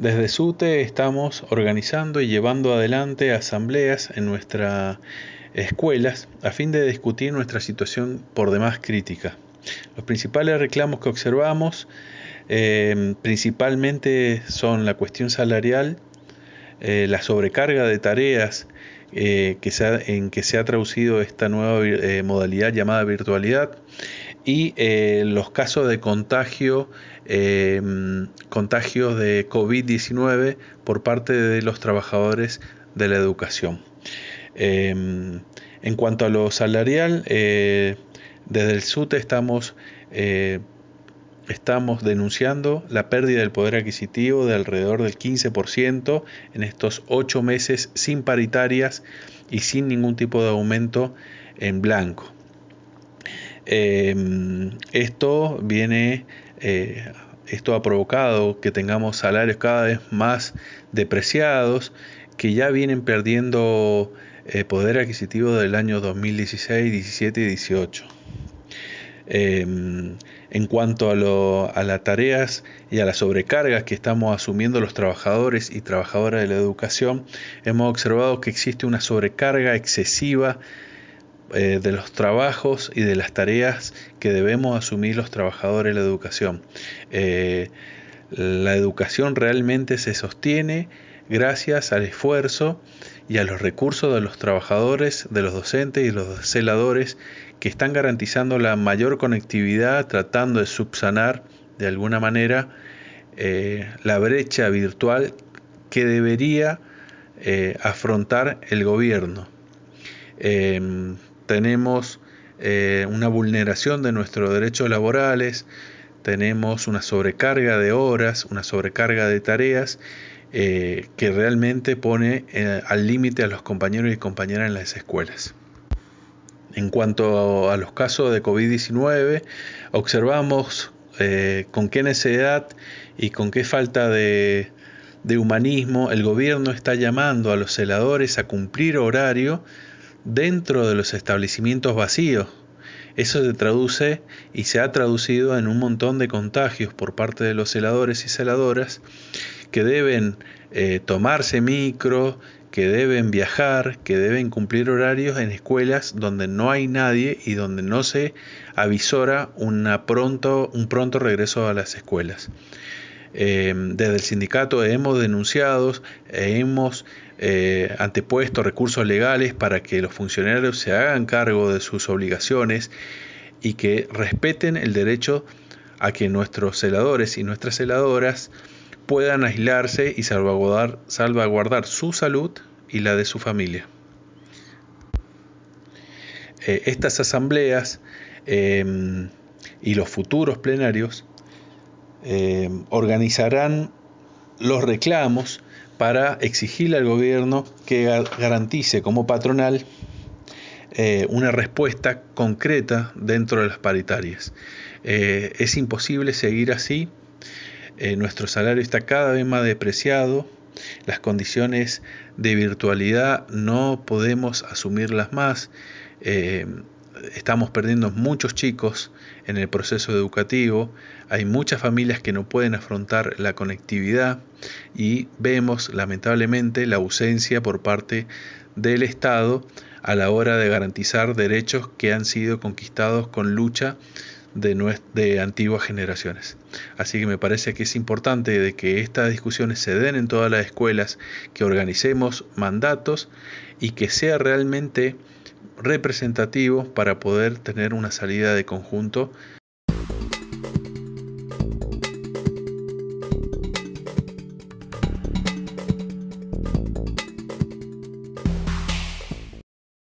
Desde SUTE estamos organizando y llevando adelante asambleas en nuestras escuelas a fin de discutir nuestra situación por demás crítica. Los principales reclamos que observamos em, principalmente son la cuestión salarial, eh, la sobrecarga de tareas eh, en que se ha traducido esta nueva eh, modalidad llamada virtualidad, y eh, los casos de contagio, eh, contagios de COVID-19 por parte de los trabajadores de la educación. Em, en cuanto a lo salarial, eh, desde el SUTE estamos, estamos denunciando la pérdida del poder adquisitivo de alrededor del 15% en estos ocho meses sin paritarias y sin ningún tipo de aumento en blanco. Em, esto viene, eh, esto ha provocado que tengamos salarios cada vez más depreciados, que ya vienen perdiendo eh, poder adquisitivo del año 2016, 17 y 18. Em, en cuanto a las tareas y a las sobrecargas que estamos asumiendo los trabajadores y trabajadoras de la educación, hemos observado que existe una sobrecarga excesiva eh, de los trabajos y de las tareas que debemos asumir los trabajadores de la educación. Eh, la educación realmente se sostiene gracias al esfuerzo y a los recursos de los trabajadores, de los docentes y los celadores que están garantizando la mayor conectividad, tratando de subsanar de alguna manera eh, la brecha virtual que debería afrontar el gobierno. Em, tenemos eh, una vulneración de nuestros derechos laborales, tenemos una sobrecarga de horas, una sobrecarga de tareas eh, que realmente pone eh, al límite a los compañeros y compañeras en las escuelas. En cuanto a los casos de COVID-19, observamos con qué necesidad y con qué falta de, de humanismo el gobierno está llamando a los celadores a cumplir horario dentro de los establecimientos vacíos. Eso se traduce y se ha traducido en un montón de contagios por parte de los celadores y celadoras que deben eh, tomarse micro, que deben viajar, que deben cumplir horarios en escuelas donde no hay nadie y donde no se avisora una pronto, un pronto regreso a las escuelas. Em, desde el sindicato hemos denunciado, hemos eh, antepuesto recursos legales para que los funcionarios se hagan cargo de sus obligaciones y que respeten el derecho a que nuestros celadores y nuestras celadoras puedan aislarse y salvaguardar, su salud y la de su familia. Eh, estas asambleas em, y los futuros plenarios eh, organizarán los reclamos para exigirle al gobierno que garantice como patronal eh, una respuesta concreta dentro de las paritarias. Eh, es imposible seguir así, nuestro salario está cada vez más depreciado, las condiciones de virtualidad no podemos asumirlas más estamos perdiendo muchos chicos en el proceso educativo, hay muchas familias que no pueden afrontar la conectividad y vemos lamentablemente la ausencia por parte del Estado a la hora de garantizar derechos que han sido conquistados con lucha de, antiguas generaciones. Así que me parece que es importante de que estas discusiones se den en todas las escuelas, que organicemos mandatos y que sea realmente representativos para poder tener una salida de conjunto